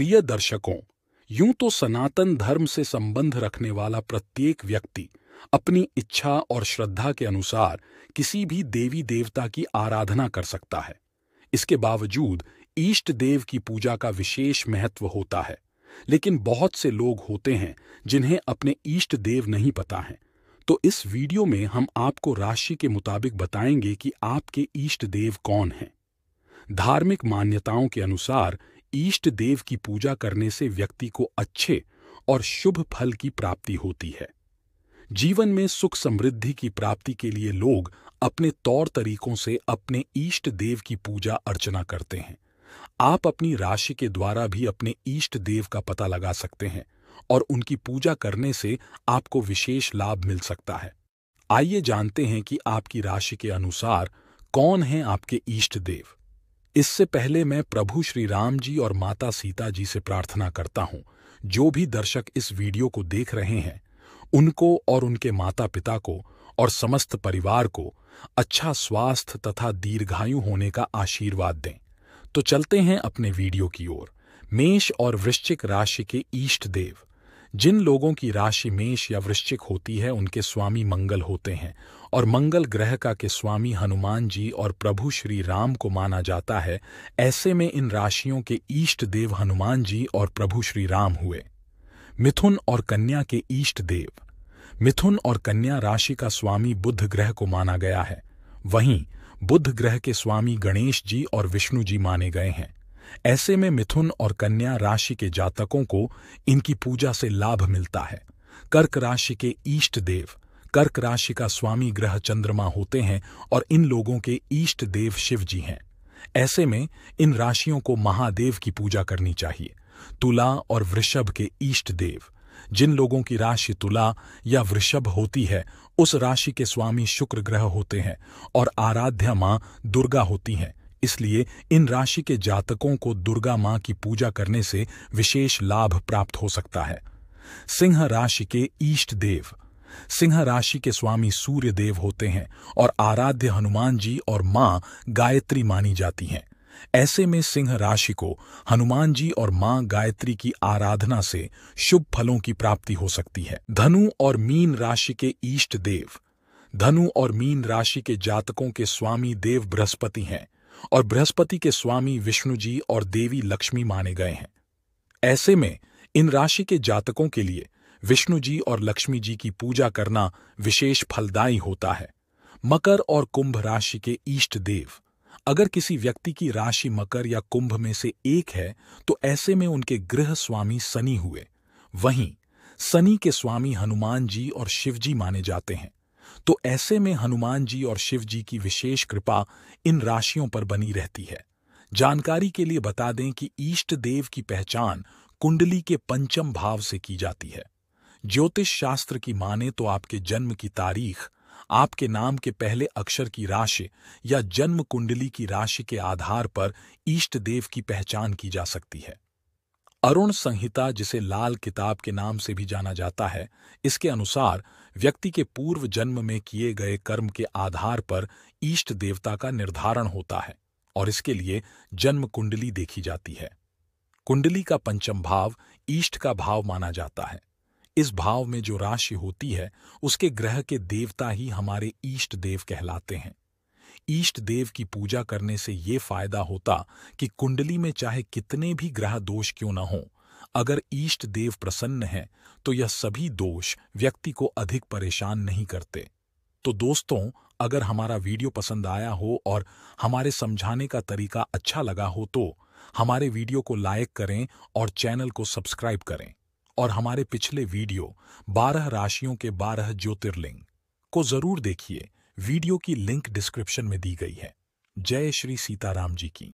प्रिय दर्शकों यूं तो सनातन धर्म से संबंध रखने वाला प्रत्येक व्यक्ति अपनी इच्छा और श्रद्धा के अनुसार किसी भी देवी देवता की आराधना कर सकता है इसके बावजूद ईष्ट देव की पूजा का विशेष महत्व होता है लेकिन बहुत से लोग होते हैं जिन्हें अपने ईष्ट देव नहीं पता है तो इस वीडियो में हम आपको राशि के मुताबिक बताएंगे कि आपके ईष्ट देव कौन हैं धार्मिक मान्यताओं के अनुसार ईष्ट देव की पूजा करने से व्यक्ति को अच्छे और शुभ फल की प्राप्ति होती है जीवन में सुख समृद्धि की प्राप्ति के लिए लोग अपने तौर तरीकों से अपने ईष्ट देव की पूजा अर्चना करते हैं आप अपनी राशि के द्वारा भी अपने ईष्ट देव का पता लगा सकते हैं और उनकी पूजा करने से आपको विशेष लाभ मिल सकता है आइए जानते हैं कि आपकी राशि के अनुसार कौन है आपके ईष्ट देव इससे पहले मैं प्रभु श्री राम जी और माता सीता जी से प्रार्थना करता हूं जो भी दर्शक इस वीडियो को देख रहे हैं उनको और उनके माता पिता को और समस्त परिवार को अच्छा स्वास्थ्य तथा दीर्घायु होने का आशीर्वाद दें तो चलते हैं अपने वीडियो की ओर मेष और वृश्चिक राशि के ईष्ट देव जिन लोगों की राशि मेष या वृश्चिक होती है उनके स्वामी मंगल होते हैं और मंगल ग्रह का के स्वामी हनुमान जी और प्रभु श्री राम को माना जाता है ऐसे में इन राशियों के ईष्ट देव हनुमान जी और प्रभु श्री राम हुए मिथुन और कन्या के ईष्ट देव मिथुन और कन्या राशि का स्वामी बुद्ध ग्रह को माना गया है वहीं बुद्ध ग्रह के स्वामी गणेश जी और विष्णु जी माने गए हैं ऐसे में मिथुन और कन्या राशि के जातकों को इनकी पूजा से लाभ मिलता है कर्क राशि के ईष्ट देव कर्क राशि का स्वामी ग्रह चंद्रमा होते हैं और इन लोगों के ईष्ट देव शिव जी हैं ऐसे में इन राशियों को महादेव की पूजा करनी चाहिए तुला और वृषभ के ईष्ट देव जिन लोगों की राशि तुला या वृषभ होती है उस राशि के स्वामी शुक्र ग्रह होते हैं और आराध्या मां दुर्गा होती हैं इसलिए इन राशि के जातकों को दुर्गा मां की पूजा करने से विशेष लाभ प्राप्त हो सकता है सिंह राशि के ईष्ट देव सिंह राशि के स्वामी सूर्य देव होते हैं और आराध्य हनुमान जी और मां गायत्री मानी जाती हैं ऐसे में सिंह राशि को हनुमान जी और मां गायत्री की आराधना से शुभ फलों की प्राप्ति हो सकती है धनु और मीन राशि के ईष्ट देव धनु और मीन राशि के जातकों के स्वामी देव बृहस्पति हैं और बृहस्पति के स्वामी विष्णु जी और देवी लक्ष्मी माने गए हैं ऐसे में इन राशि के जातकों के लिए विष्णु जी और लक्ष्मी जी की पूजा करना विशेष फलदायी होता है मकर और कुंभ राशि के ईष्ट देव अगर किसी व्यक्ति की राशि मकर या कुंभ में से एक है तो ऐसे में उनके गृह स्वामी सनी हुए वहीं सनी के स्वामी हनुमान जी और शिव जी माने जाते हैं तो ऐसे में हनुमान जी और शिव जी की विशेष कृपा इन राशियों पर बनी रहती है जानकारी के लिए बता दें कि ईष्ट देव की पहचान कुंडली के पंचम भाव से की जाती है ज्योतिष शास्त्र की माने तो आपके जन्म की तारीख आपके नाम के पहले अक्षर की राशि या जन्म कुंडली की राशि के आधार पर ईष्ट देव की पहचान की जा सकती है अरुण संहिता जिसे लाल किताब के नाम से भी जाना जाता है इसके अनुसार व्यक्ति के पूर्व जन्म में किए गए कर्म के आधार पर ईष्ट देवता का निर्धारण होता है और इसके लिए जन्म कुंडली देखी जाती है कुंडली का पंचम भाव ईष्ट का भाव माना जाता है इस भाव में जो राशि होती है उसके ग्रह के देवता ही हमारे ईष्ट देव कहलाते हैं ईष्ट देव की पूजा करने से ये फायदा होता कि कुंडली में चाहे कितने भी ग्रह दोष क्यों न हो अगर ईष्ट देव प्रसन्न हैं तो यह सभी दोष व्यक्ति को अधिक परेशान नहीं करते तो दोस्तों अगर हमारा वीडियो पसंद आया हो और हमारे समझाने का तरीका अच्छा लगा हो तो हमारे वीडियो को लाइक करें और चैनल को सब्सक्राइब करें और हमारे पिछले वीडियो बारह राशियों के बारह ज्योतिर्लिंग को जरूर देखिए वीडियो की लिंक डिस्क्रिप्शन में दी गई है जय श्री सीताराम जी की